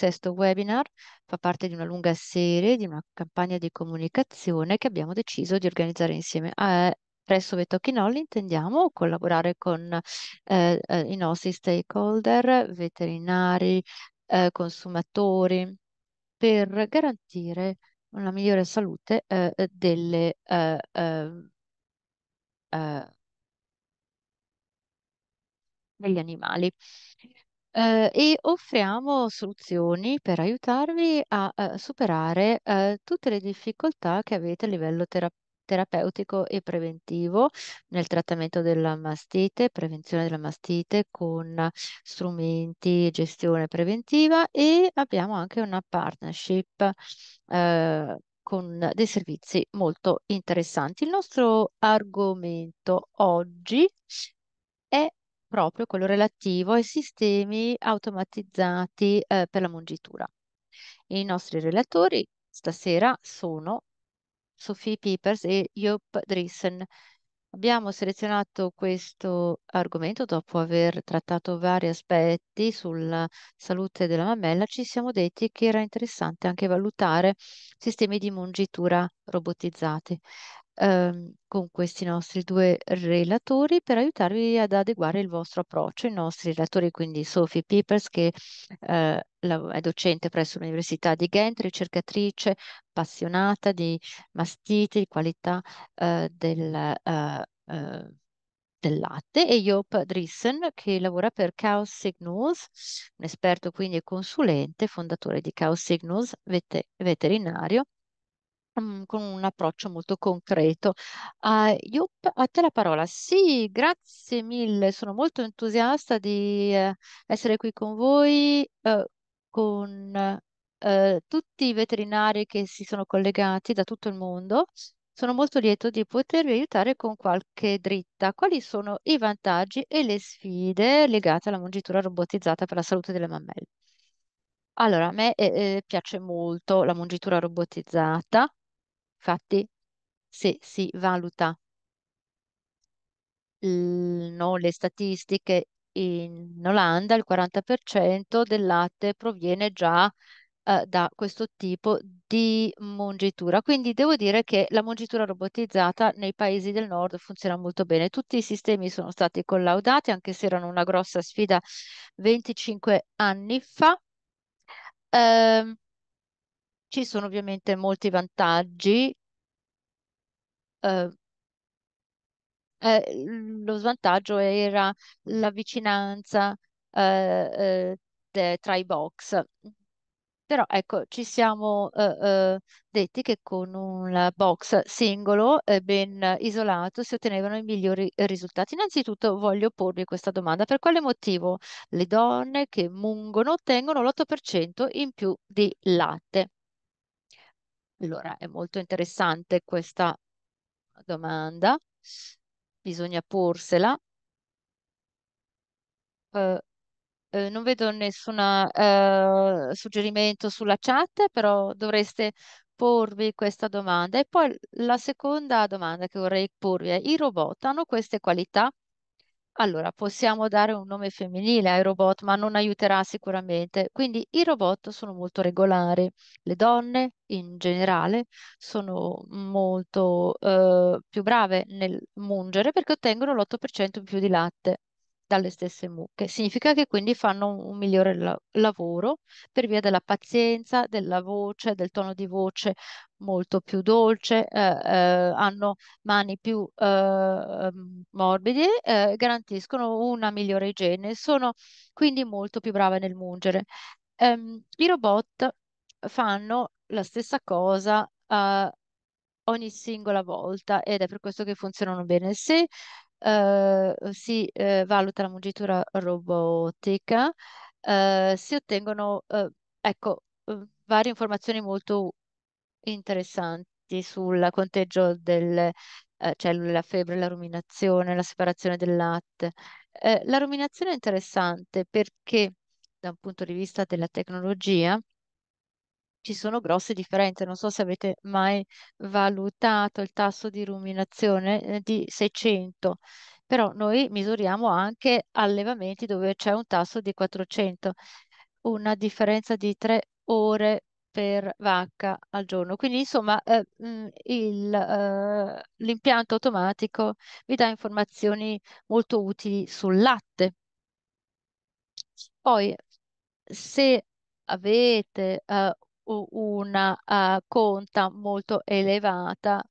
Sesto webinar fa parte di una lunga serie, di una campagna di comunicazione che abbiamo deciso di organizzare insieme a, presso Vetochinol intendiamo collaborare con eh, eh, i nostri stakeholder, veterinari, eh, consumatori, per garantire una migliore salute eh, eh delle, eh, ehm, degli animali. Ehm, e offriamo soluzioni per aiutarvi a, ehm, superare, ehm, tutte le difficoltà che avete a livello tera terapeutico e preventivo nel trattamento della mastite, prevenzione della mastite con strumenti, gestione preventiva e abbiamo anche una partnership, ehm, con dei servizi molto interessanti. Il nostro argomento oggi proprio quello relativo ai sistemi automatizzati eh, per la mungitura. I nostri relatori stasera sono Sophie Pipers e Joop Driessen. Abbiamo selezionato questo argomento dopo aver trattato vari aspetti sulla salute della mammella. Ci siamo detti che era interessante anche valutare sistemi di mungitura robotizzati. Ehm, con questi nostri due relatori per aiutarvi ad adeguare il vostro approccio. I nostri relatori, quindi Sophie Pipers, che eh, è docente presso l'Università di Ghent, ricercatrice appassionata di mastite, di qualità eh, del, eh, eh del latte e Joop Drissen che lavora per Chaos Signals, un esperto quindi e consulente, fondatore di Chaos Signals, vet- veterinario Mm, con un approccio molto concreto. A ah, iup a te la parola. Sì, grazie mille, sono molto entusiasta di, ehm, essere qui con voi, uhm, con, uhm, tutti i veterinari che si sono collegati da tutto il mondo. Sono molto lieto di potervi aiutare con qualche dritta. Quali sono i vantaggi e le sfide legate alla mungitura robotizzata per la salute delle mammelle? Allora, a me, ehm, piace molto la mungitura robotizzata Infatti, se si valuta no, le statistiche in Olanda, il 40% del latte proviene già eh, da questo tipo di mungitura. Quindi devo dire che la mungitura robotizzata nei paesi del nord funziona molto bene. Tutti i sistemi sono stati collaudati, anche se erano una grossa sfida 25 anni fa. Ehm, ci sono ovviamente molti vantaggi. Eh, eh, lo svantaggio era la vicinanza eh, eh, de, tra i box. Però ecco, ci siamo eh, eh, detti che con un box singolo e ben isolato si ottenevano i migliori risultati. Innanzitutto voglio porvi questa domanda. Per quale motivo le donne che mungono ottengono l'8% in più di latte? Allora, è molto interessante questa domanda, bisogna porsela. Uh, eh, non vedo nessun eh, suggerimento sulla chat, però dovreste porvi questa domanda. E poi la seconda domanda che vorrei porvi è, i robot hanno queste qualità? Allora, possiamo dare un nome femminile ai robot, ma non aiuterà sicuramente. Quindi i robot sono molto regolari. Le donne, in generale, sono molto eh, più brave nel mungere perché ottengono l'8% in più di latte dalle stesse mucche. Significa che quindi fanno un, migliore la lavoro per via della pazienza, della voce, del tono di voce molto più dolce, eh, eh, hanno mani più eh, ehm, morbide, eh, garantiscono una migliore igiene, sono quindi molto più brave nel mungere. Ehm, I robot fanno la stessa cosa eh, ogni singola volta ed è per questo che funzionano bene. Se eh, si valuta la mungitura robotica, si ottengono, ecco, varie informazioni molto interessanti sul conteggio del, eh, cioè la febbre, la ruminazione, la separazione del latte. Eh, la ruminazione è interessante perché da un punto di vista della tecnologia ci sono grosse differenze. Non so se avete mai valutato il tasso di ruminazione eh, di 600, però noi misuriamo anche allevamenti dove c'è un tasso di 400, una differenza di 3 ore per vacca al giorno. Quindi insomma eh, eh l'impianto eh, automatico vi dà informazioni molto utili sul latte. Poi se avete eh, una uh, conta molto elevata,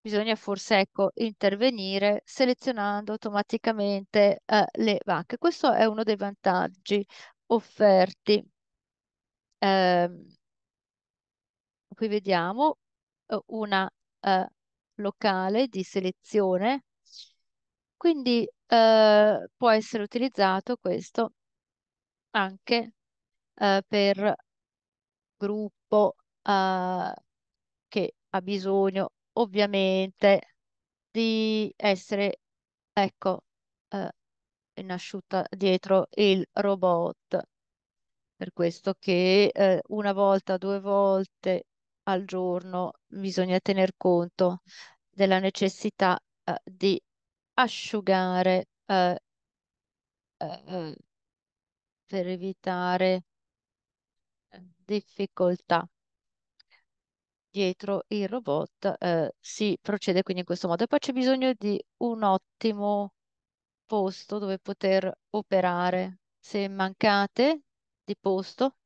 bisogna forse ecco, intervenire selezionando automaticamente uh, le vacche. Questo è uno dei vantaggi offerti. Uh, qui vediamo eh, una eh, locale di selezione, quindi eh, può essere utilizzato questo anche eh, per gruppo eh, che ha bisogno ovviamente di essere, ecco, in eh, asciutta dietro il robot. Per questo che una volta, due volte, al giorno, bisogna tener conto della necessità eh, di asciugare eh, eh, per evitare difficoltà dietro il robot eh, si procede quindi in questo modo e poi c'è bisogno di un ottimo posto dove poter operare se mancate di posto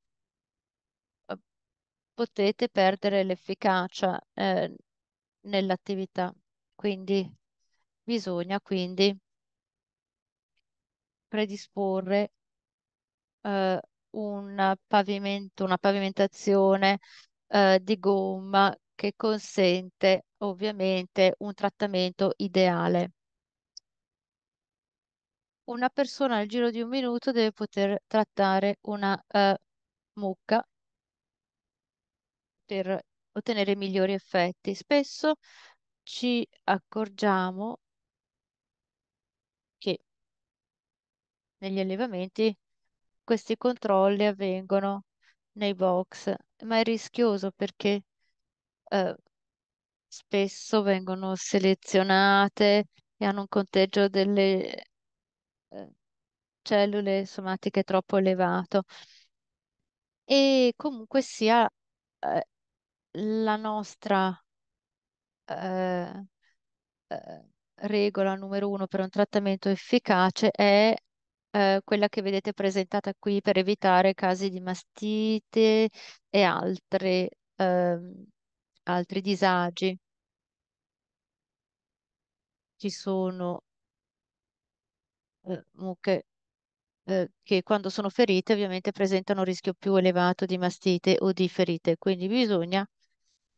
potete perdere l'efficacia eh, nell'attività. Quindi bisogna quindi predisporre eh, un pavimento, una pavimentazione eh, di gomma che consente ovviamente un trattamento ideale. Una persona nel giro di un minuto deve poter trattare una eh, mucca per ottenere migliori effetti. Spesso ci accorgiamo che negli allevamenti questi controlli avvengono nei box, ma è rischioso perché eh, spesso vengono selezionate e hanno un conteggio delle eh, cellule somatiche troppo elevato e comunque sia eh, la nostra eh, eh, regola numero uno per un trattamento efficace è eh, quella che vedete presentata qui per evitare casi di mastite e altre, ehm, altri disagi. Ci sono eh, mucche eh, che quando sono ferite ovviamente presentano un rischio più elevato di mastite o di ferite, quindi bisogna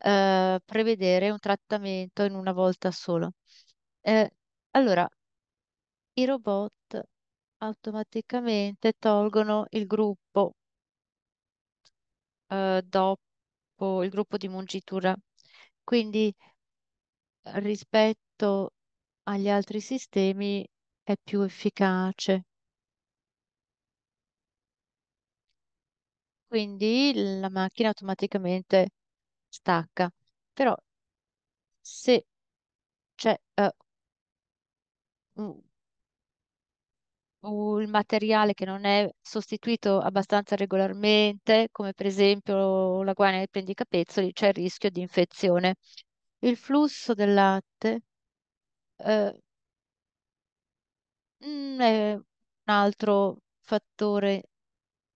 eh, prevedere un trattamento in una volta solo. Eh, allora, i robot automaticamente tolgono il gruppo eh, dopo il gruppo di mungitura. Quindi rispetto agli altri sistemi è più efficace. Quindi la macchina automaticamente stacca. Però se c'è cioè, uh, eh, uh, materiale che non è sostituito abbastanza regolarmente, come per esempio la guaina dei pendicapezzoli, c'è il rischio di infezione. Il flusso del latte uh, è un altro fattore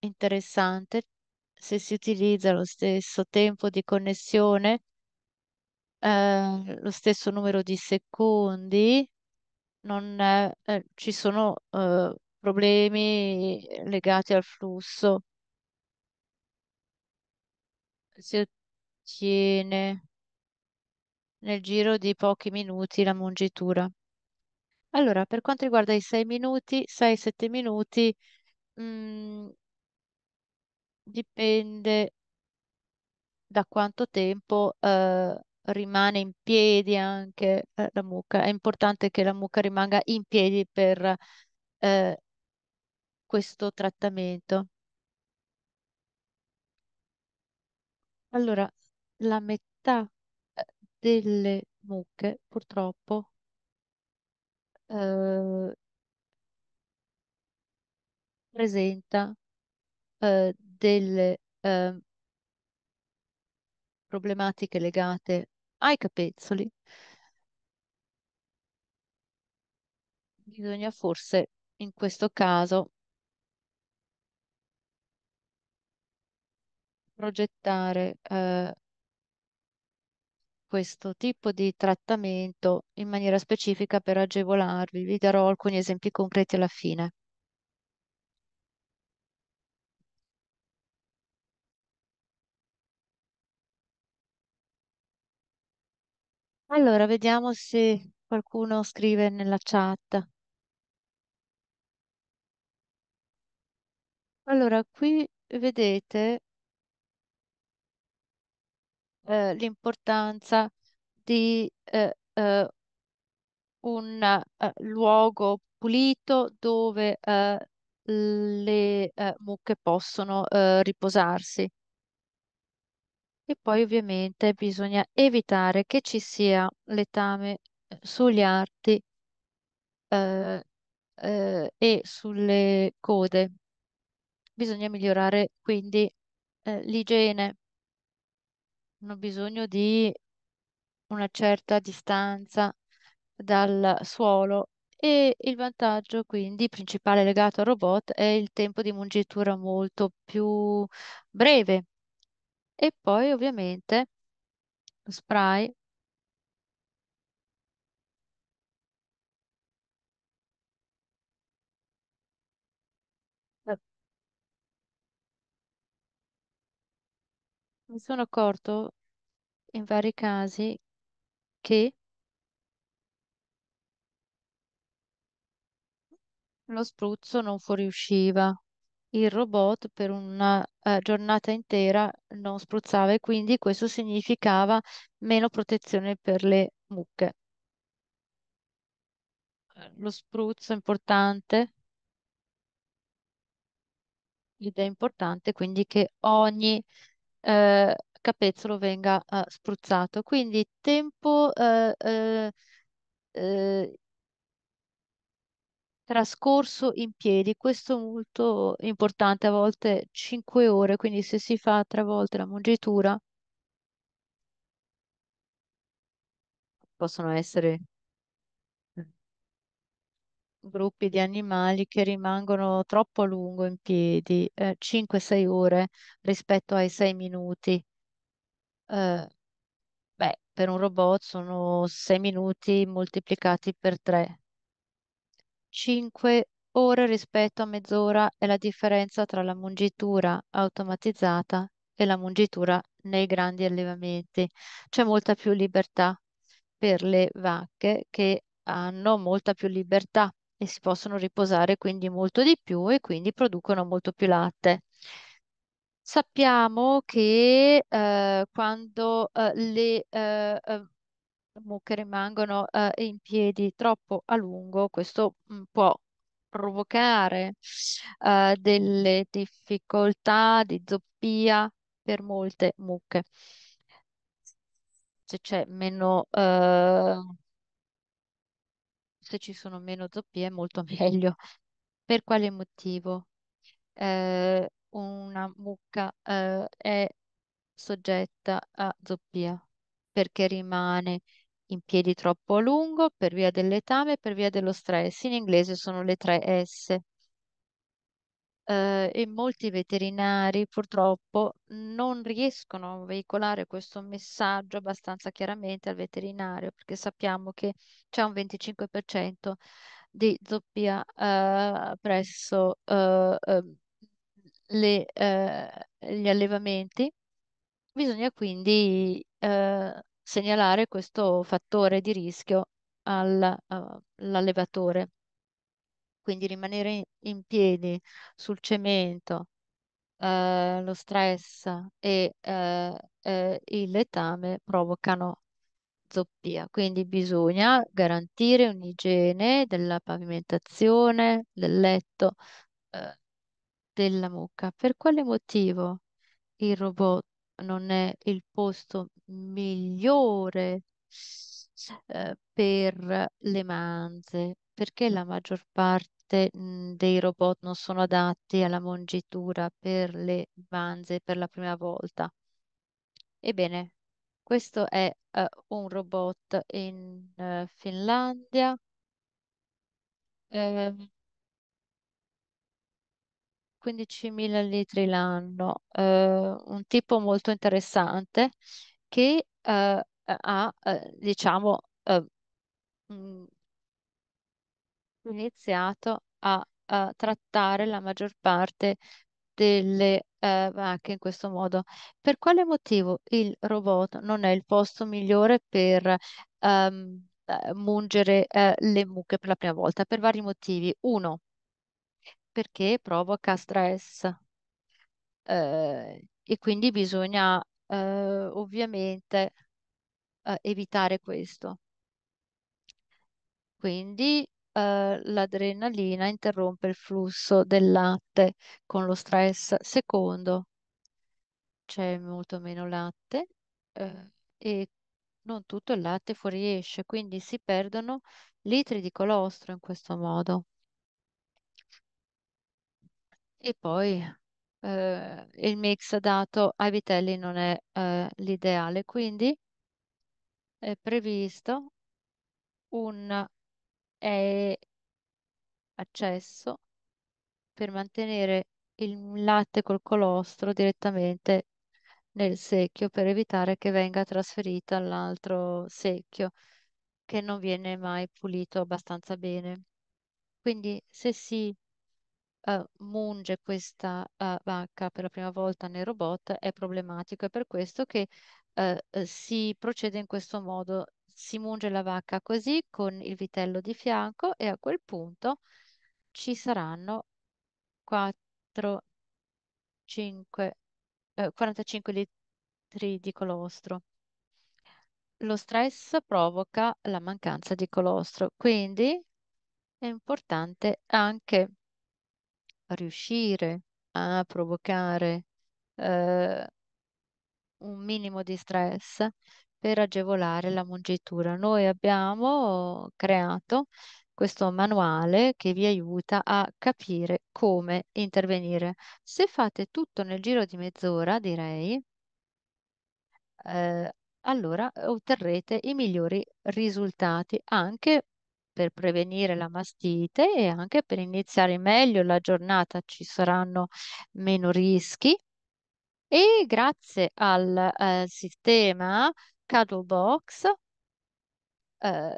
interessante se si utilizza lo stesso tempo di connessione, eh, lo stesso numero di secondi, non, eh, eh, ci sono eh, problemi legati al flusso. Si ottiene nel giro di pochi minuti la mungitura. Allora, per quanto riguarda i 6 minuti, 6-7 minuti, mh, mm, dipende da quanto tempo eh, rimane in piedi anche eh, la mucca. È importante che la mucca rimanga in piedi per eh, questo trattamento. Allora, la metà eh, delle mucche purtroppo eh, presenta eh, delle eh, problematiche legate ai capezzoli, bisogna forse in questo caso progettare eh, questo tipo di trattamento in maniera specifica per agevolarvi. Vi darò alcuni esempi concreti alla fine. Allora, vediamo se qualcuno scrive nella chat. Allora, qui vedete eh, l'importanza di eh, eh, un eh, luogo pulito dove eh, le eh, mucche possono riposarsi. E poi ovviamente bisogna evitare che ci sia letame eh, sugli arti eh, eh, e sulle code. Bisogna migliorare quindi eh, l'igiene. Hanno bisogno di una certa distanza dal suolo e il vantaggio quindi principale legato al robot è il tempo di mungitura molto più breve e poi ovviamente lo spray eh. Mi sono accorto in vari casi che lo spruzzo non fuoriusciva il robot per una eh, giornata intera non spruzzava e quindi questo significava meno protezione per le mucche. Eh, lo spruzzo è importante ed è importante quindi che ogni eh, capezzolo venga eh, spruzzato. Quindi tempo eh, eh, eh trascorso in piedi, questo è molto importante, a volte 5 ore, quindi se si fa tre volte la mungitura possono essere mm, gruppi di animali che rimangono troppo a lungo in piedi, eh, 5-6 ore rispetto ai 6 minuti. Eh, beh, per un robot sono 6 minuti moltiplicati per 3 5 ore rispetto a mezz'ora è la differenza tra la mungitura automatizzata e la mungitura nei grandi allevamenti. C'è molta più libertà per le vacche che hanno molta più libertà e si possono riposare quindi molto di più e quindi producono molto più latte. Sappiamo che eh, quando eh, le eh, eh mucche diciamo, rimangono eh, in piedi troppo a lungo, questo mh, mm, può provocare eh, delle difficoltà di zoppia per molte mucche. Se c'è meno, eh, se ci sono meno zoppie è molto meglio. Per quale motivo? Eh, una mucca eh, è soggetta a zoppia perché rimane in piedi troppo a lungo per via dell'etame e per via dello stress. In inglese sono le tre S. Eh, e molti veterinari purtroppo non riescono a veicolare questo messaggio abbastanza chiaramente al veterinario perché sappiamo che c'è un 25% di zoppia eh, presso eh, ehm, le, eh, gli allevamenti. Bisogna quindi eh, segnalare questo fattore di rischio all'allevatore. Eh, uh, Quindi rimanere in, piedi sul cemento, uh, lo stress e uh, il letame provocano zoppia. Quindi bisogna garantire un'igiene della pavimentazione, del letto, della mucca. Per quale motivo il robot non è il posto migliore eh, per le manze, perché la maggior parte mh, dei robot non sono adatti alla mongitura per le manze per la prima volta. Ebbene, questo è uh, un robot in uh, Finlandia. Eh, 15.000 litri l'anno, eh, un tipo molto interessante che eh, ha, eh, diciamo, mh, eh, mm, iniziato a, a, trattare la maggior parte delle eh, vacche in questo modo. Per quale motivo il robot non è il posto migliore per ehm, eh, mungere le mucche per la prima volta? Per vari motivi. Uno, perché provoca stress. Eh, e quindi bisogna eh, ovviamente eh, evitare questo. Quindi eh, l'adrenalina interrompe il flusso del latte con lo stress. Secondo, c'è molto meno latte eh, e non tutto il latte fuoriesce, quindi si perdono litri di colostro in questo modo. E poi eh, il mix dato ai vitelli non è eh, l'ideale, quindi è previsto un e eh, accesso per mantenere il latte col colostro direttamente nel secchio per evitare che venga trasferita all'altro secchio che non viene mai pulito abbastanza bene. Quindi se si uh, munge questa uh, vacca per la prima volta nel robot è problematico. È per questo che uh, si procede in questo modo. Si munge la vacca così con il vitello di fianco e a quel punto ci saranno 4, 5, 45 litri di colostro lo stress provoca la mancanza di colostro, quindi è importante anche riuscire a provocare eh, un minimo di stress per agevolare la mungitura. Noi abbiamo creato questo manuale che vi aiuta a capire come intervenire. Se fate tutto nel giro di mezz'ora, direi, eh, allora otterrete i migliori risultati anche per prevenire la mastite e anche per iniziare meglio la giornata ci saranno meno rischi e grazie al eh, sistema Cuddle Box eh,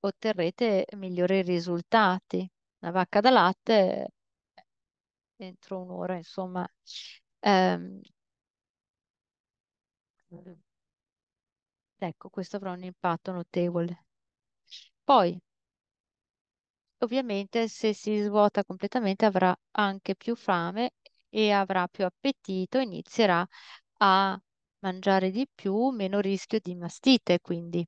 otterrete migliori risultati. La vacca da latte eh, entro un'ora, insomma, ehm, ecco, questo avrà un impatto notevole. Poi, ovviamente, se si svuota completamente avrà anche più fame e avrà più appetito, inizierà a mangiare di più, meno rischio di mastite, quindi.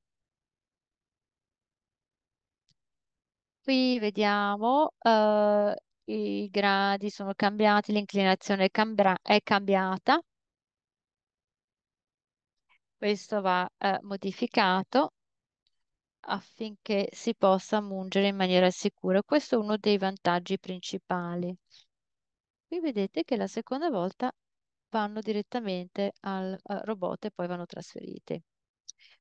Qui vediamo eh, i gradi sono cambiati, l'inclinazione è, cambiata. Questo va eh, modificato affinché si possa mungere in maniera sicura. Questo è uno dei vantaggi principali. Qui vedete che la seconda volta vanno direttamente al eh, robot e poi vanno trasferiti.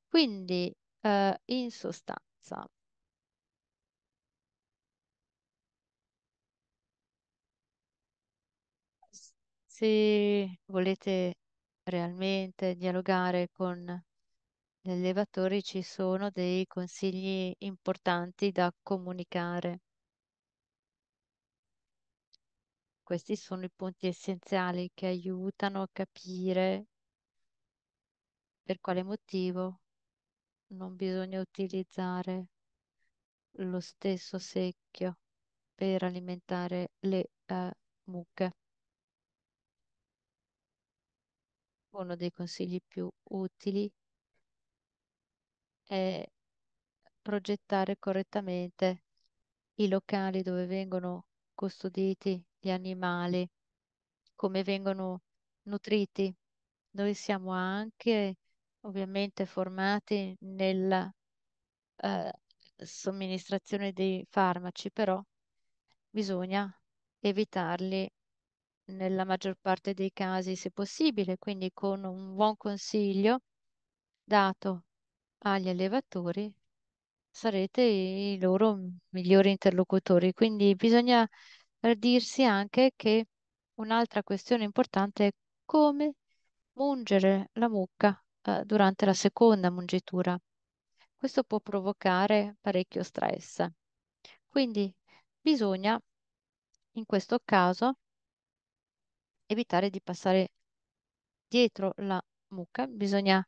Quindi, eh, in sostanza, se volete realmente dialogare con negli allevatori ci sono dei consigli importanti da comunicare. Questi sono i punti essenziali che aiutano a capire per quale motivo non bisogna utilizzare lo stesso secchio per alimentare le eh, mucche. Uno dei consigli più utili è progettare correttamente i locali dove vengono custoditi gli animali, come vengono nutriti. Noi siamo anche ovviamente formati nella eh, somministrazione dei farmaci, però bisogna evitarli nella maggior parte dei casi se possibile, quindi con un buon consiglio dato agli allevatori sarete i loro migliori interlocutori. Quindi bisogna eh, dirsi anche che un'altra questione importante è come mungere la mucca eh, durante la seconda mungitura. Questo può provocare parecchio stress. Quindi bisogna in questo caso evitare di passare dietro la mucca, bisogna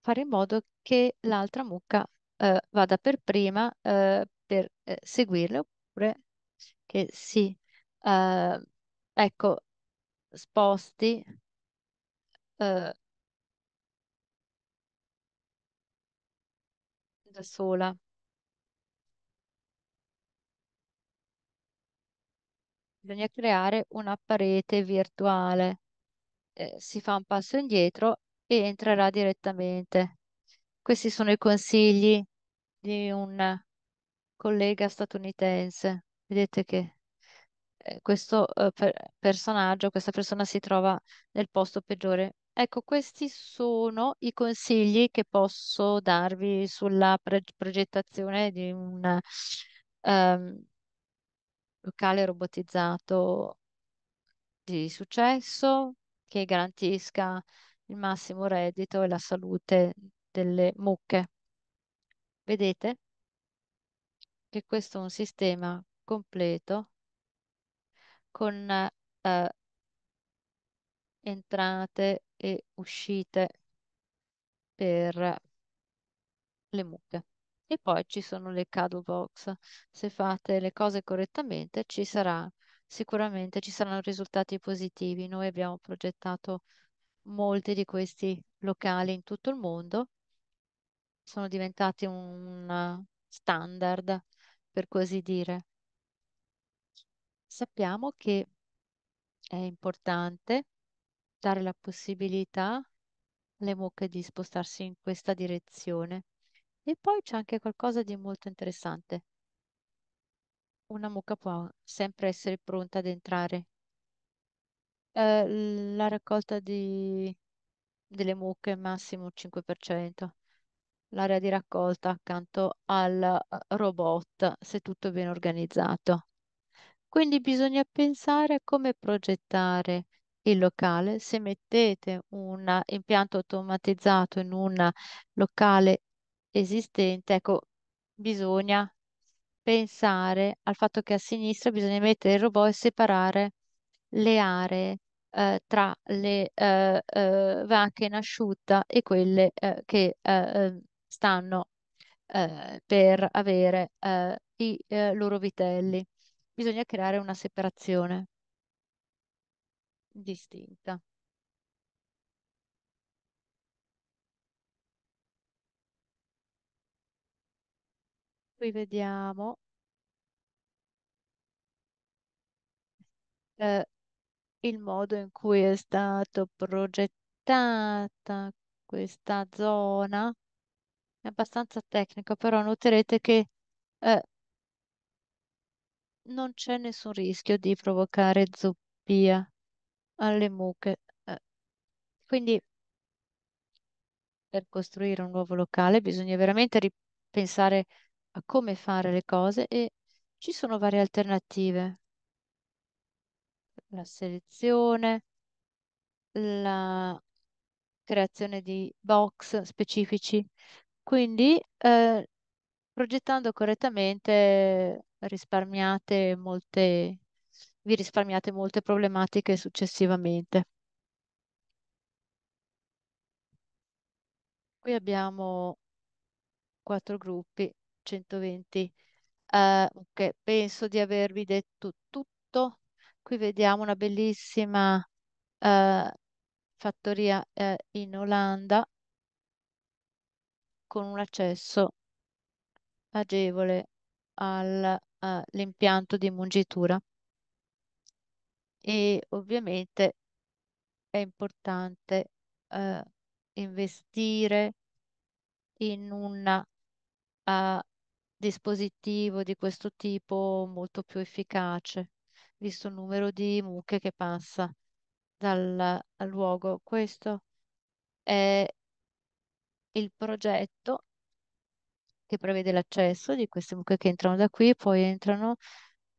fare in modo che l'altra mucca eh, vada per prima eh, per eh, seguirle oppure che si eh, ecco, sposti eh, da sola. Bisogna creare una parete virtuale. Eh, si fa un passo indietro e entrerà direttamente. Questi sono i consigli di un collega statunitense. Vedete che eh, questo eh, personaggio, questa persona si trova nel posto peggiore. Ecco, questi sono i consigli che posso darvi sulla progettazione di un um, locale robotizzato di successo che garantisca il massimo reddito e la salute delle mucche. Vedete che questo è un sistema completo con eh, entrate e uscite per le mucche. E poi ci sono le cuddle box. Se fate le cose correttamente, ci sarà sicuramente ci saranno risultati positivi. Noi abbiamo progettato molti di questi locali in tutto il mondo sono diventati un eh, standard, per così dire. Sappiamo che è importante dare la possibilità alle mucche di spostarsi in questa direzione. E poi c'è anche qualcosa di molto interessante. Una mucca può sempre essere pronta ad entrare eh, la raccolta di- delle mucche massimo 5%. L'area di raccolta accanto al eh, robot, se tutto viene organizzato. Quindi bisogna pensare a come progettare il locale. Se mettete un impianto automatizzato in un locale esistente, ecco, bisogna pensare al fatto che a sinistra bisogna mettere il robot e separare le aree eh, tra le eh, eh, vacche in asciutta e quelle eh, che eh, eh, stanno per avere i loro vitelli. Bisogna creare una separazione distinta. Qui vediamo il modo in cui è stata progettata questa zona è abbastanza tecnico, però noterete che eh, non c'è nessun rischio di provocare zoppia alle mucche. Eh, quindi per costruire un nuovo locale bisogna veramente ripensare a come fare le cose e ci sono varie alternative la selezione, la creazione di box specifici. Quindi eh, progettando correttamente risparmiate molte, vi risparmiate molte problematiche successivamente. Qui abbiamo quattro gruppi, 120. Eh, okay. Penso di avervi detto tutto. Qui vediamo una bellissima eh, fattoria eh, in Olanda con un accesso agevole all'impianto eh, di mungitura. E ovviamente è importante eh, investire in un uh, dispositivo di questo tipo molto più efficace visto il numero di mucche che passa dal luogo. Questo è il progetto che prevede l'accesso di queste mucche che entrano da qui, poi entrano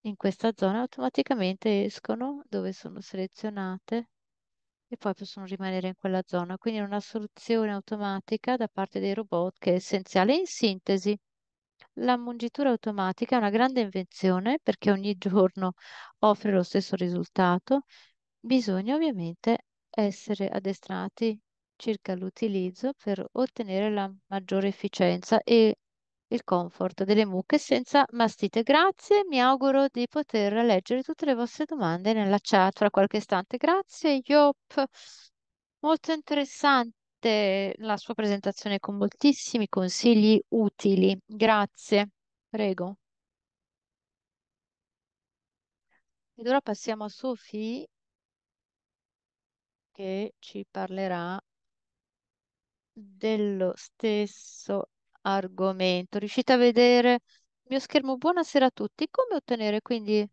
in questa zona automaticamente escono dove sono selezionate e poi possono rimanere in quella zona. Quindi è una soluzione automatica da parte dei robot che è essenziale in sintesi. La mungitura automatica è una grande invenzione perché ogni giorno offre lo stesso risultato. Bisogna ovviamente essere addestrati circa l'utilizzo per ottenere la maggiore efficienza e il comfort delle mucche senza mastite. Grazie, mi auguro di poter leggere tutte le vostre domande nella chat fra qualche istante. Grazie, Iop, molto interessante veramente la sua presentazione con moltissimi consigli utili. Grazie, prego. Ed ora passiamo a Sophie che ci parlerà dello stesso argomento. Riuscite a vedere il mio schermo? Buonasera a tutti. Come ottenere quindi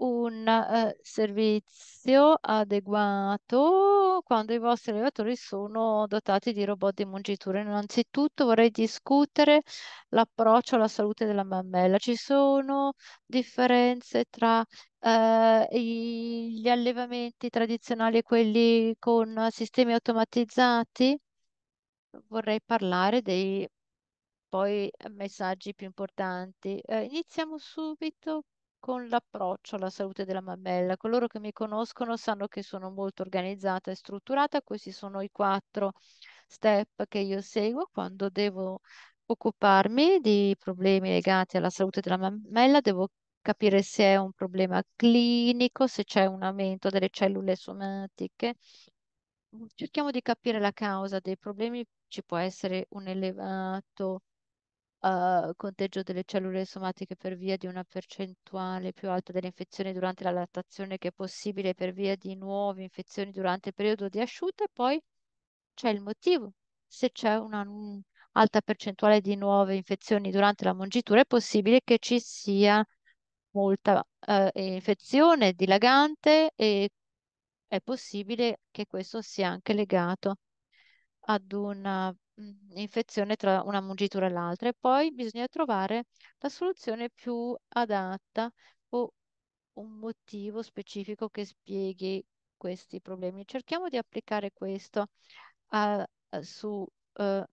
un eh, servizio adeguato quando i vostri allevatori sono dotati di robot di mungitura. Innanzitutto vorrei discutere l'approccio alla salute della mammella. Ci sono differenze tra eh, gli allevamenti tradizionali e quelli con sistemi automatizzati? Vorrei parlare dei poi messaggi più importanti. Eh, iniziamo subito con l'approccio alla salute della mammella. Coloro che mi conoscono sanno che sono molto organizzata e strutturata, questi sono i quattro step che io seguo quando devo occuparmi di problemi legati alla salute della mammella, devo capire se è un problema clinico, se c'è un aumento delle cellule somatiche. Cerchiamo di capire la causa dei problemi, ci può essere un elevato eh, conteggio delle cellule somatiche per via di una percentuale più alta delle infezioni durante la lattazione che è possibile per via di nuove infezioni durante il periodo di asciutta e poi c'è il motivo. Se c'è una percentuale di nuove infezioni durante la mongitura è possibile che ci sia molta eh, infezione dilagante e è possibile che questo sia anche legato ad una Mm, infezione tra una mungitura e l'altra e poi bisogna trovare la soluzione più adatta o un motivo specifico che spieghi questi problemi. Cerchiamo di applicare questo a su, uhm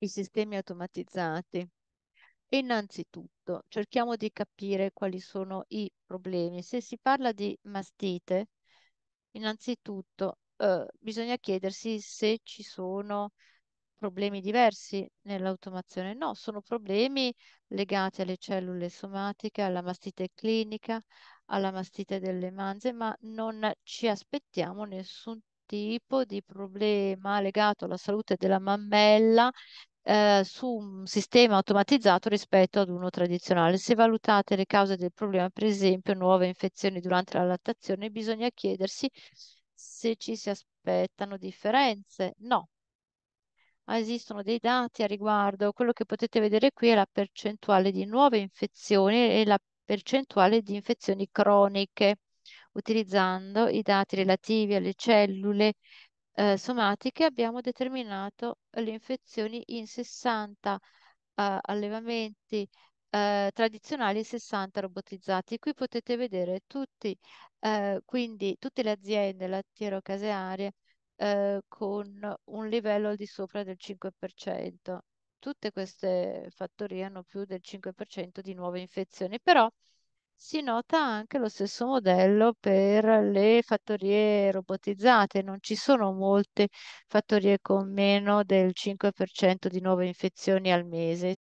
i sistemi automatizzati. Innanzitutto cerchiamo di capire quali sono i problemi. Se si parla di mastite, innanzitutto eh, bisogna chiedersi se ci sono problemi diversi nell'automazione. No, sono problemi legati alle cellule somatiche, alla mastite clinica, alla mastite delle manze, ma non ci aspettiamo nessun tipo di problema legato alla salute della mammella eh, su un sistema automatizzato rispetto ad uno tradizionale. Se valutate le cause del problema, per esempio nuove infezioni durante la lattazione, bisogna chiedersi se ci si aspettano differenze. No. Esistono dei dati a riguardo. Quello che potete vedere qui è la percentuale di nuove infezioni e la percentuale di infezioni croniche, utilizzando i dati relativi alle cellule eh, somatiche abbiamo determinato le infezioni in 60 eh, allevamenti eh, tradizionali 60 robotizzati. Qui potete vedere tutti, eh, quindi, tutte le aziende lattiero-casearie eh, con un livello al di sopra del 5%. Tutte queste fattorie hanno più del 5% di nuove infezioni, però si nota anche lo stesso modello per le fattorie robotizzate, non ci sono molte fattorie con meno del 5% di nuove infezioni al mese.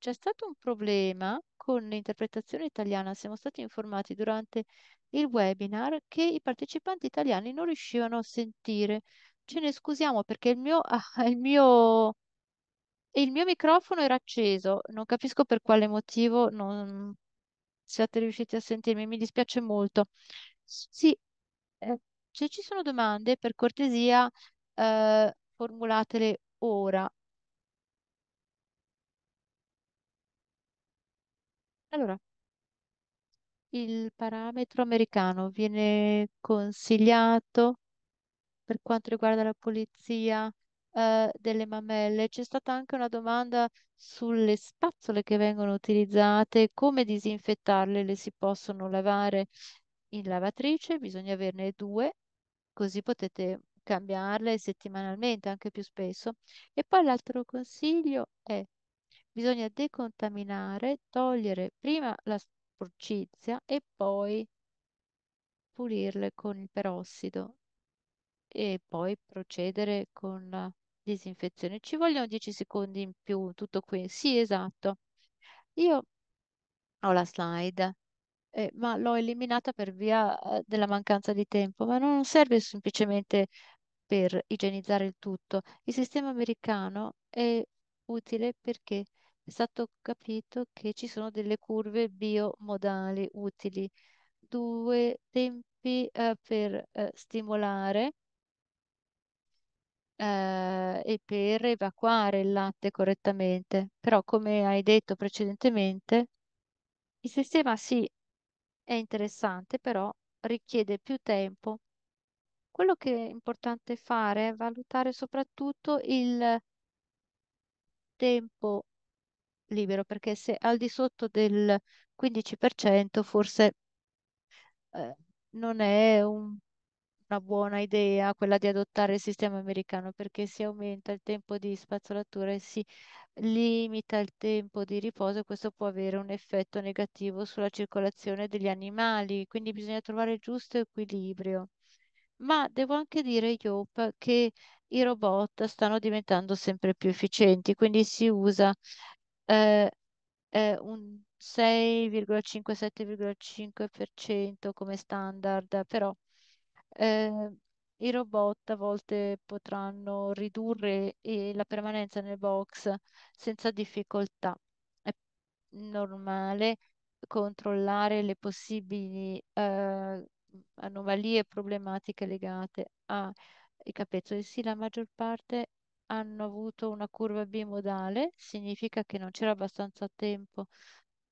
C'è stato un problema con l'interpretazione italiana. Siamo stati informati durante il webinar che i partecipanti italiani non riuscivano a sentire. Ce ne scusiamo perché il mio, ah, il mio, il mio microfono era acceso. Non capisco per quale motivo non siate riusciti a sentirmi. Mi dispiace molto. Sì, eh, se ci sono domande, per cortesia, eh, formulatele ora Allora, il parametro americano viene consigliato per quanto riguarda la pulizia eh, delle mammelle. C'è stata anche una domanda sulle spazzole che vengono utilizzate, come disinfettarle, le si possono lavare in lavatrice, bisogna averne due, così potete cambiarle settimanalmente, anche più spesso. E poi l'altro consiglio è bisogna decontaminare, togliere prima la sporcizia e poi pulirle con il perossido e poi procedere con la disinfezione. Ci vogliono 10 secondi in più, tutto qui. Sì, esatto. Io ho la slide, eh, ma l'ho eliminata per via eh, della mancanza di tempo, ma non serve semplicemente per igienizzare il tutto. Il sistema americano è utile perché stato capito che ci sono delle curve biomodali utili, due tempi eh, per eh, stimolare eh, e per evacuare il latte correttamente. Però, come hai detto precedentemente, il sistema sì è interessante, però richiede più tempo. Quello che è importante fare è valutare soprattutto il tempo libero, perché se al di sotto del 15% forse eh, non è un, una buona idea quella di adottare il sistema americano, perché si aumenta il tempo di spazzolatura e si limita il tempo di riposo e questo può avere un effetto negativo sulla circolazione degli animali, quindi bisogna trovare il giusto equilibrio. Ma devo anche dire, Yop che i robot stanno diventando sempre più efficienti, quindi si usa eh, è un 6,5-7,5% come standard, però eh, i robot a volte potranno ridurre eh, la permanenza nel box senza difficoltà. È normale controllare le possibili eh, anomalie problematiche legate ai capezzoli. Sì, la maggior parte hanno avuto una curva bimodale, significa che non c'era abbastanza tempo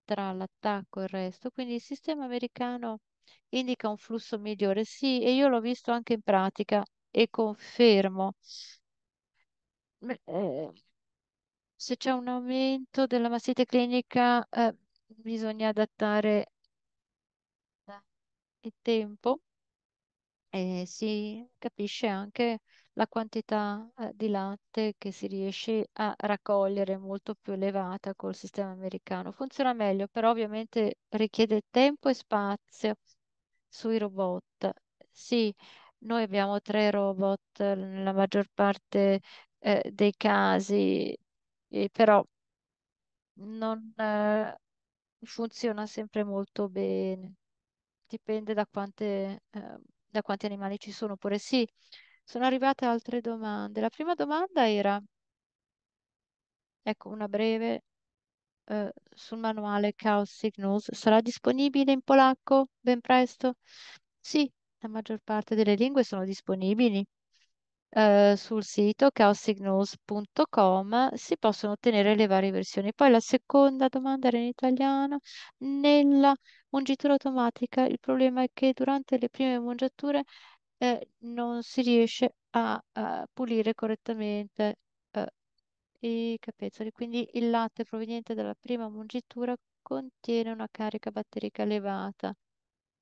tra l'attacco e il resto, quindi il sistema americano indica un flusso migliore. Sì, e io l'ho visto anche in pratica e confermo. Eh, se c'è un aumento della mastite clinica, eh, bisogna adattare il tempo e si capisce anche la quantità eh, di latte che si riesce a raccogliere è molto più elevata col sistema americano. Funziona meglio, però ovviamente richiede tempo e spazio sui robot. Sì, noi abbiamo tre robot eh, nella maggior parte eh, dei casi, però non eh, funziona sempre molto bene. Dipende da quante, da quanti animali ci sono, oppure sì sono arrivate altre domande. La prima domanda era, ecco una breve, eh, sul manuale Chaos Signals. Sarà disponibile in polacco ben presto? Sì, la maggior parte delle lingue sono disponibili. Uh, sul sito chaosignals.com si possono ottenere le varie versioni. Poi la seconda domanda era in italiano. Nella mungitura automatica il problema è che durante le prime mungiature eh, non si riesce a, a pulire correttamente eh, i capezzoli. Quindi il latte proveniente dalla prima mungitura contiene una carica batterica elevata.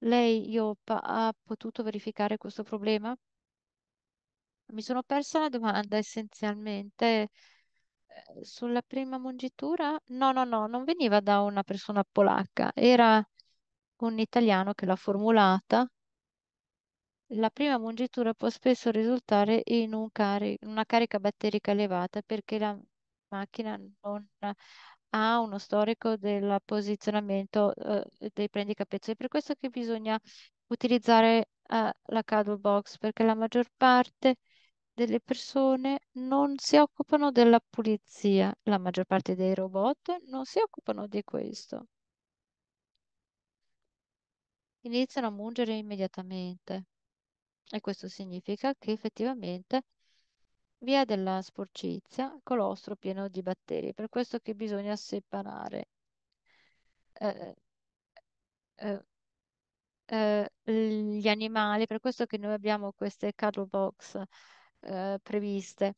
Lei, Iopa, ha potuto verificare questo problema? Mi sono persa la domanda essenzialmente eh, sulla prima mungitura. No, no, no, non veniva da una persona polacca, era un italiano che l'ha formulata la prima mungitura può spesso risultare in un cari- una carica batterica elevata perché la macchina non ha uno storico del posizionamento eh, dei prendicapezzi. È per questo che bisogna utilizzare eh, la Cuddle Box perché la maggior parte delle persone non si occupano della pulizia, la maggior parte dei robot non si occupano di questo. Iniziano a mungere immediatamente. E questo significa che effettivamente vi è della sporcizia, colostro pieno di batteri. Per questo che bisogna separare eh, eh, eh, gli animali, per questo che noi abbiamo queste cattle box eh, previste.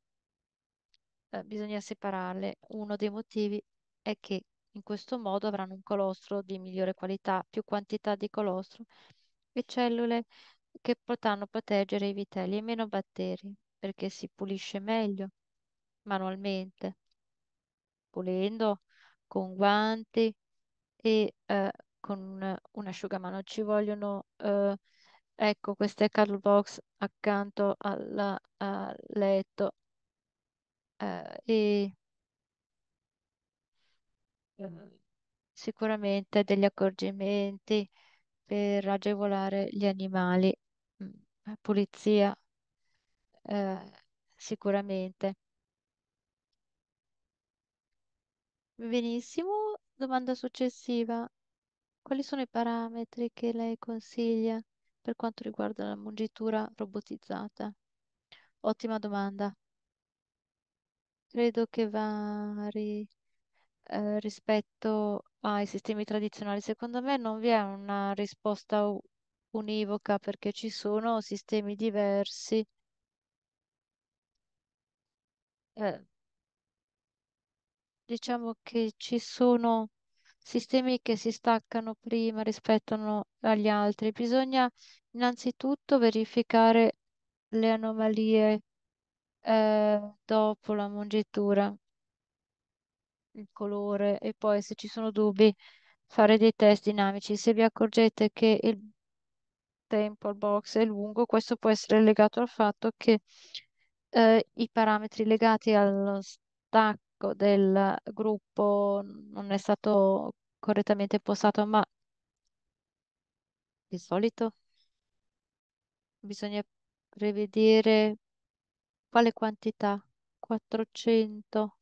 Eh, bisogna separarle. Uno dei motivi è che in questo modo avranno un colostro di migliore qualità, più quantità di colostro e cellule che potranno proteggere i vitelli e meno batteri, perché si pulisce meglio manualmente, pulendo con guanti e eh, con un asciugamano. Ci vogliono, eh, ecco, queste cuddle box accanto al letto eh, e eh, sicuramente degli accorgimenti per agevolare gli animali eh, pulizia, eh, sicuramente. Benissimo, domanda successiva. Quali sono i parametri che lei consiglia per quanto riguarda la mungitura robotizzata? Ottima domanda. Credo che vari eh, rispetto ai sistemi tradizionali. Secondo me non vi è una risposta u- univoca perché ci sono sistemi diversi. Eh, diciamo che ci sono sistemi che si staccano prima rispetto agli altri. Bisogna innanzitutto verificare le anomalie eh, dopo la mungitura, il colore e poi se ci sono dubbi fare dei test dinamici. Se vi accorgete che il tempo al box è lungo, questo può essere legato al fatto che eh, i parametri legati allo stacco del gruppo non è stato correttamente postato, ma di solito bisogna prevedere quale quantità? 400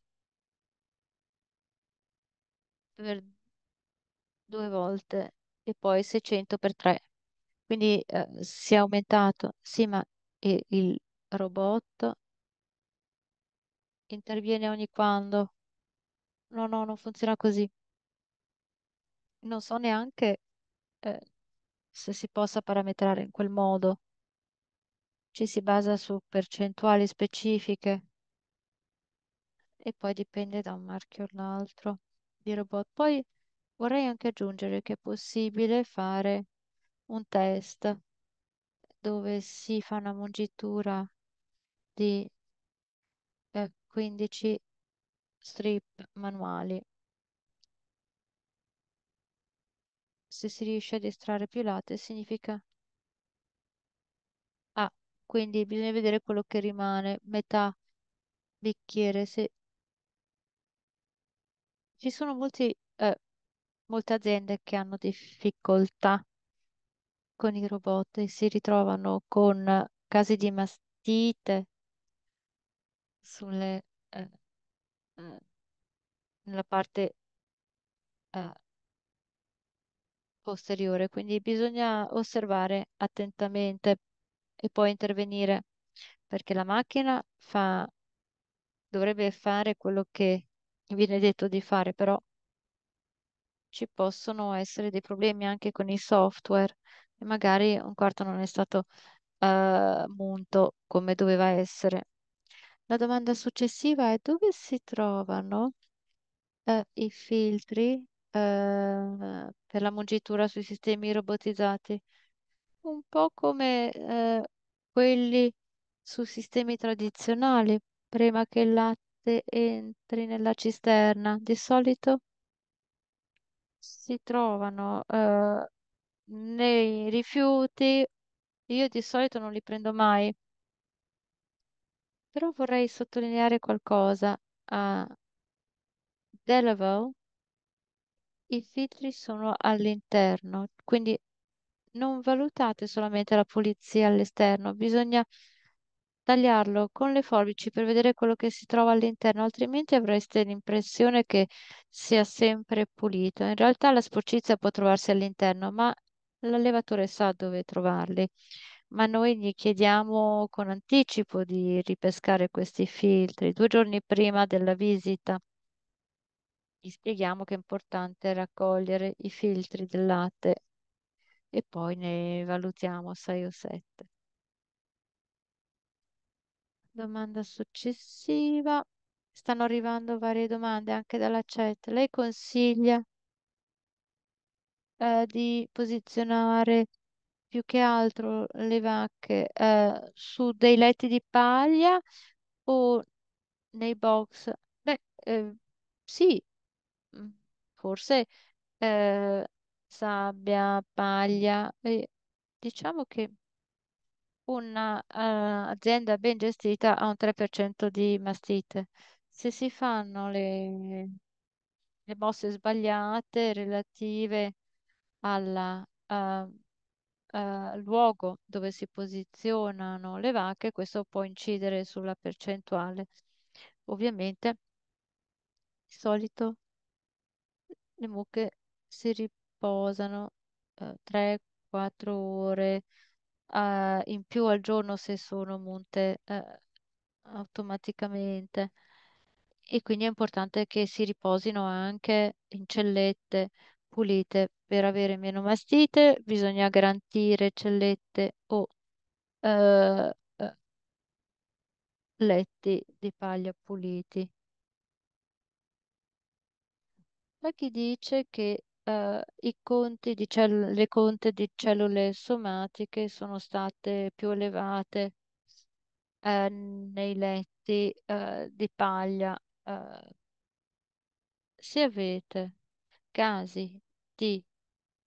per due volte e poi 600 per tre. Quindi eh, si è aumentato, sì, ma il, il robot interviene ogni quando. No, no, non funziona così. Non so neanche eh, se si possa parametrare in quel modo. Ci si basa su percentuali specifiche e poi dipende da un marchio o all'altro di robot. Poi vorrei anche aggiungere che è possibile fare un test dove si fa una mungitura di eh, 15 strip manuali. Se si riesce ad estrarre più latte significa... Ah, quindi bisogna vedere quello che rimane, metà bicchiere. Se... Ci sono molti, eh, molte aziende che hanno difficoltà con i robot e si ritrovano con casi di mastite sulle, eh, eh, nella parte eh, posteriore. Quindi bisogna osservare attentamente e poi intervenire perché la macchina fa, dovrebbe fare quello che viene detto di fare, però ci possono essere dei problemi anche con il software e magari un quarto non è stato eh, munto come doveva essere. La domanda successiva è dove si trovano eh, i filtri eh, per la mungitura sui sistemi robotizzati? Un po' come eh, quelli su sistemi tradizionali, prima che il latte entri nella cisterna. Di solito si trovano eh, nei rifiuti io di solito non li prendo mai, però vorrei sottolineare qualcosa. A ah, Delaware i filtri sono all'interno, quindi non valutate solamente la pulizia all'esterno, bisogna tagliarlo con le forbici per vedere quello che si trova all'interno, altrimenti avreste l'impressione che sia sempre pulito. In realtà la sporcizia può trovarsi all'interno, ma l'allevatore sa dove trovarli, ma noi gli chiediamo con anticipo di ripescare questi filtri due giorni prima della visita. Gli spieghiamo che è importante raccogliere i filtri del latte e poi ne valutiamo 6 o 7. Domanda successiva. Stanno arrivando varie domande anche dalla chat. Lei consiglia eh, di posizionare più che altro le vacche eh, su dei letti di paglia o nei box? Beh, eh, sì, mm, forse eh, sabbia, paglia. e diciamo che un'azienda eh, ben gestita ha un 3% di mastite. Se si fanno le, le mosse sbagliate relative al ehm, eh, luogo dove si posizionano le vacche, questo può incidere sulla percentuale. Ovviamente, di solito le mucche si riposano eh, 3-4 ore eh, in più al giorno se sono munte eh, automaticamente e quindi è importante che si riposino anche in cellette pulite. Per avere meno mastite bisogna garantire cellette o eh, eh letti di paglia puliti. C'è chi dice che eh, le conte di cellule somatiche sono state più elevate eh, nei letti eh, di paglia. Eh. se avete casi di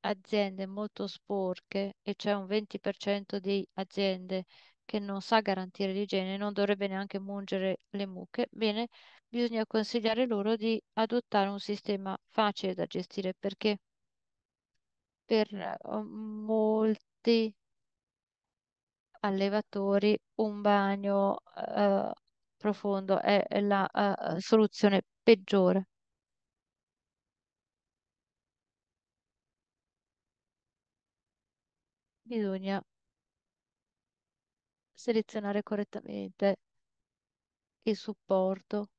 aziende molto sporche e c'è un 20% di aziende che non sa garantire l'igiene, non dovrebbe neanche mungere le mucche, bene, bisogna consigliare loro di adottare un sistema facile da gestire perché per eh, molti allevatori un bagno eh, profondo è la eh, soluzione peggiore. bisogna selezionare correttamente il supporto.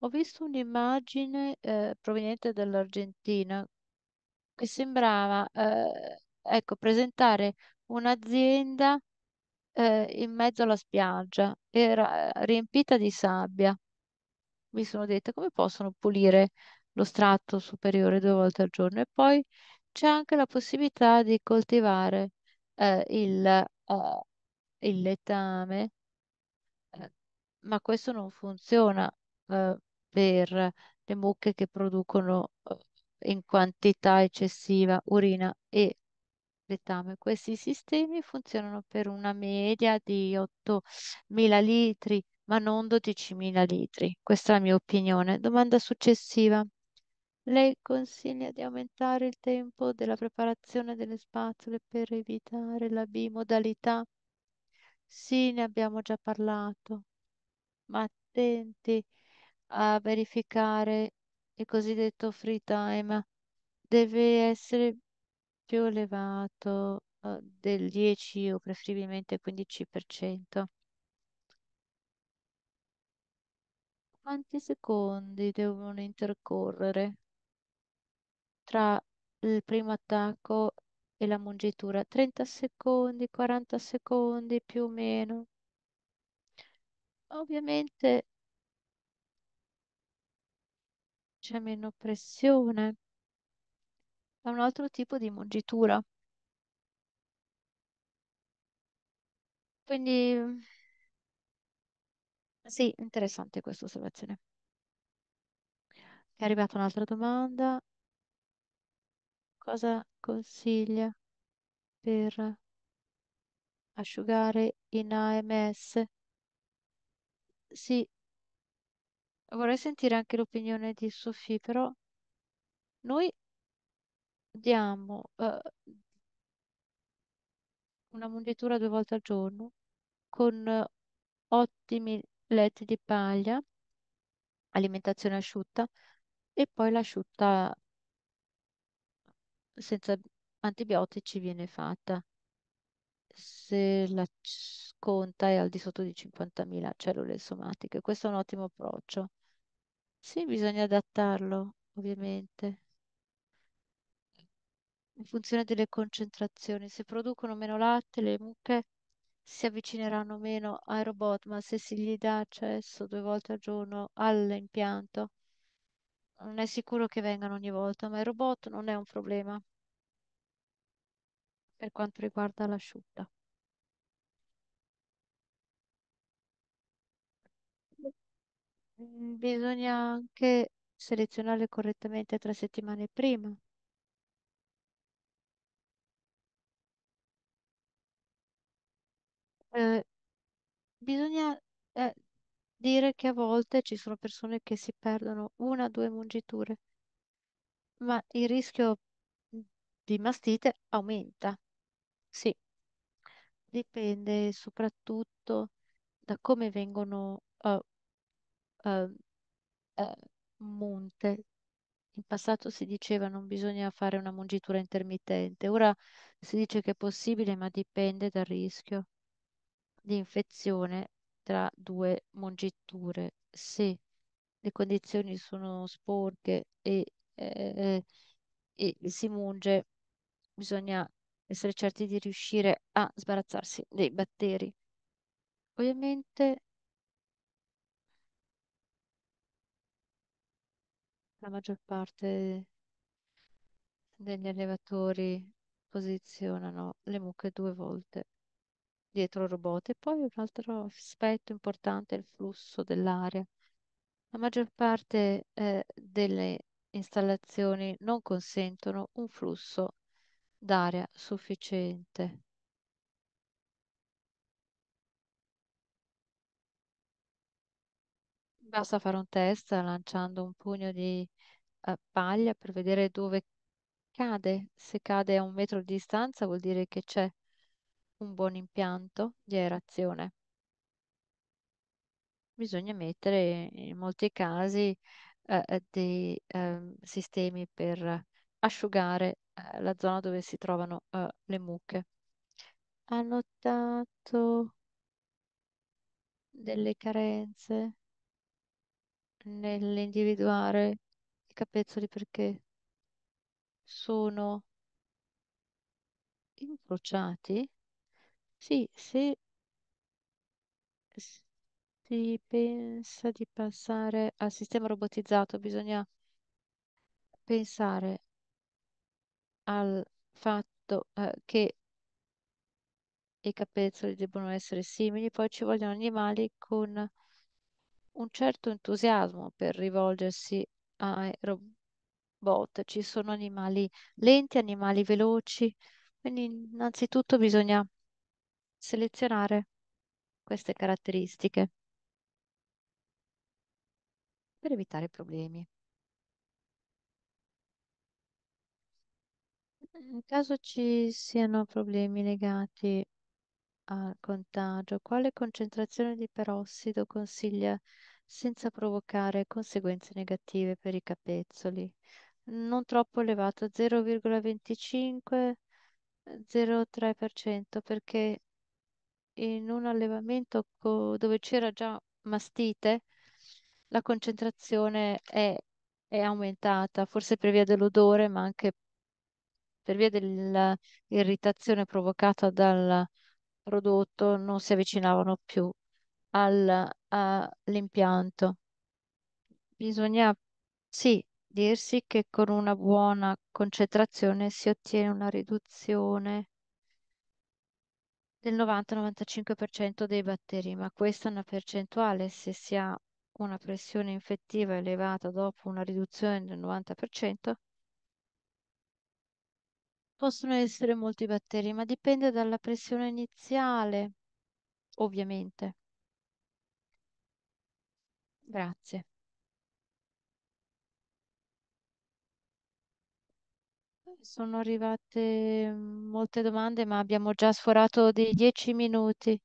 Ho visto un'immagine eh, proveniente dall'Argentina che sembrava eh, ecco, presentare un'azienda eh, in mezzo alla spiaggia, era eh, riempita di sabbia. Mi sono detta come possono pulire lo strato superiore due volte al giorno e poi c'è anche la possibilità di coltivare eh, il, eh, il letame, eh, ma questo non funziona eh, per le mucche che producono eh, in quantità eccessiva urina e letame. Questi sistemi funzionano per una media di 8.000 litri, ma non 12.000 litri. Questa è la mia opinione. Domanda successiva. Lei consiglia di aumentare il tempo della preparazione delle spatole per evitare la bimodalità. Sì, ne abbiamo già parlato, ma attenti a verificare il cosiddetto free time. Deve essere più elevato eh, del 10 o preferibilmente 15%. Quanti secondi devono intercorrere tra il primo attacco e la mungitura. 30 secondi, 40 secondi più o meno. Ovviamente c'è meno pressione. È un altro tipo di mungitura. Quindi sì, interessante questa osservazione. È arrivata un'altra domanda cosa consiglia per asciugare in AMS? Sì, vorrei sentire anche l'opinione di Sofì, però noi diamo eh, una mungitura due volte al giorno con ottimi letti di paglia, alimentazione asciutta e poi l'asciutta senza antibiotici viene fatta se la sconta è al di sotto di 50.000 cellule somatiche. Questo è un ottimo approccio. Sì, bisogna adattarlo, ovviamente. In funzione delle concentrazioni, se producono meno latte, le mucche si avvicineranno meno ai robot, ma se si gli dà accesso due volte al giorno all'impianto, non è sicuro che vengano ogni volta, ma il robot non è un problema per quanto riguarda l'asciutta. Mm, bisogna anche selezionarle correttamente tre settimane prima. Eh, bisogna eh, dire che a volte ci sono persone che si perdono una o due mungiture, ma il rischio di mastite aumenta. Sì, dipende soprattutto da come vengono uh, uh, uh, munte. In passato si diceva non bisogna fare una mungitura intermittente, ora si dice che è possibile, ma dipende dal rischio di infezione tra due mungiture. Se le condizioni sono sporche e, eh, e si munge, bisogna essere certi di riuscire a sbarazzarsi dei batteri. Ovviamente la maggior parte degli allevatori posizionano le mucche due volte dietro robot. E poi un altro aspetto importante è il flusso dell'aria. La maggior parte eh, delle installazioni non consentono un flusso d'aria sufficiente. Basta fare un test lanciando un pugno di eh, paglia per vedere dove cade. Se cade a un metro di distanza vuol dire che c'è un buon impianto di aerazione. Bisogna mettere in molti casi eh, eh dei eh, sistemi per asciugare eh, la zona dove si trovano eh, le mucche. Ha notato delle carenze nell'individuare i capezzoli perché sono incrociati sì, se si pensa di passare al sistema robotizzato, bisogna pensare al fatto eh, che i capezzoli debbano essere simili, poi ci vogliono animali con un certo entusiasmo per rivolgersi ai robot. Ci sono animali lenti, animali veloci, quindi innanzitutto bisogna selezionare queste caratteristiche per evitare problemi. In caso ci siano problemi legati al contagio, quale concentrazione di perossido consiglia senza provocare conseguenze negative per i capezzoli? Non troppo elevato, 0,25, 0,3% perché in un allevamento co- dove c'era già mastite, la concentrazione è, è aumentata, forse per via dell'odore, ma anche per via dell'irritazione provocata dal prodotto, non si avvicinavano più al- all'impianto. Bisogna sì dirsi che con una buona concentrazione si ottiene una riduzione del 90-95% dei batteri, ma questa è una percentuale, se si ha una pressione infettiva elevata dopo una riduzione del 90%, possono essere molti batteri, ma dipende dalla pressione iniziale, ovviamente. Grazie. sono arrivate mm, molte domande, ma abbiamo già sforato dei 10 minuti.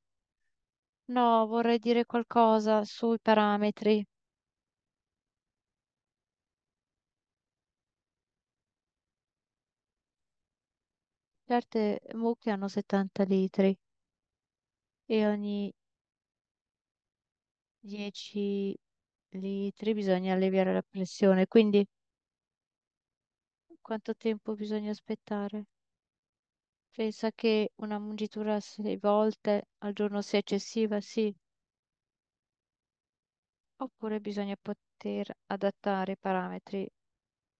No, vorrei dire qualcosa sui parametri. Certe mucche hanno 70 litri e ogni 10 litri bisogna alleviare la pressione, quindi quanto tempo bisogna aspettare? Pensa che una mungitura sei volte al giorno sia eccessiva, sì. Oppure bisogna poter adattare i parametri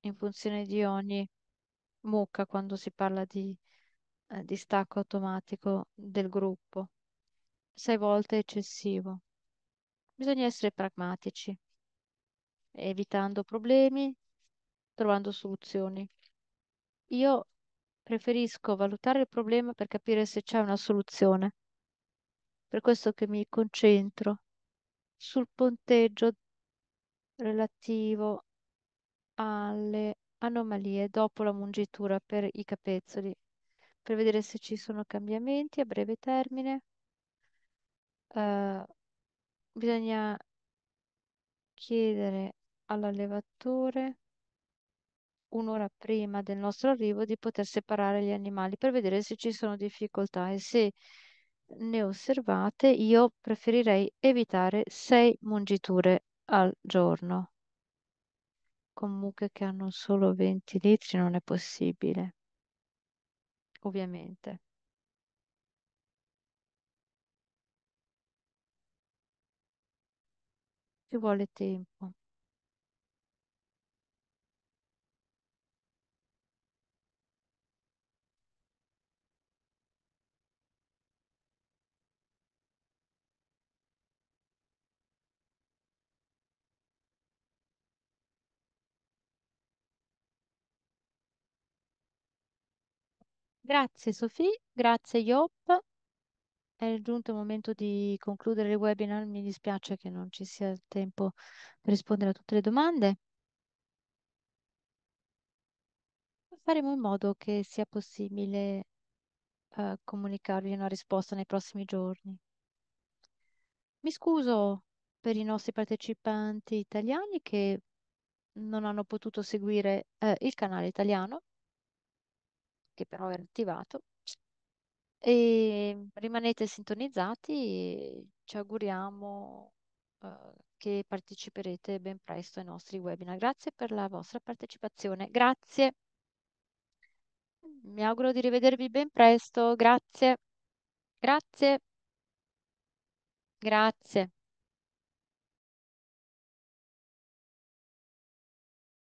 in funzione di ogni mucca quando si parla di eh, distacco automatico del gruppo. Sei volte è eccessivo. Bisogna essere pragmatici, evitando problemi trovando soluzioni. Io preferisco valutare il problema per capire se c'è una soluzione. Per questo che mi concentro sul punteggio relativo alle anomalie dopo la mungitura per i capezzoli, per vedere se ci sono cambiamenti a breve termine. Uh, bisogna chiedere all'allevatore un'ora prima del nostro arrivo di poter separare gli animali per vedere se ci sono difficoltà e se ne osservate, io preferirei evitare sei mungiture al giorno. Con mucche che hanno solo 20 litri non è possibile, ovviamente. Ci vuole tempo. Grazie Sofì, grazie Iop. È giunto il momento di concludere il webinar. Mi dispiace che non ci sia il tempo per rispondere a tutte le domande. Faremo in modo che sia possibile eh, comunicarvi una risposta nei prossimi giorni. Mi scuso per i nostri partecipanti italiani che non hanno potuto seguire eh, il canale italiano che però era attivato. E rimanete sintonizzati e ci auguriamo eh, che parteciperete ben presto ai nostri webinar. Grazie per la vostra partecipazione. Grazie. Mi auguro di rivedervi ben presto. Grazie. Grazie. Grazie.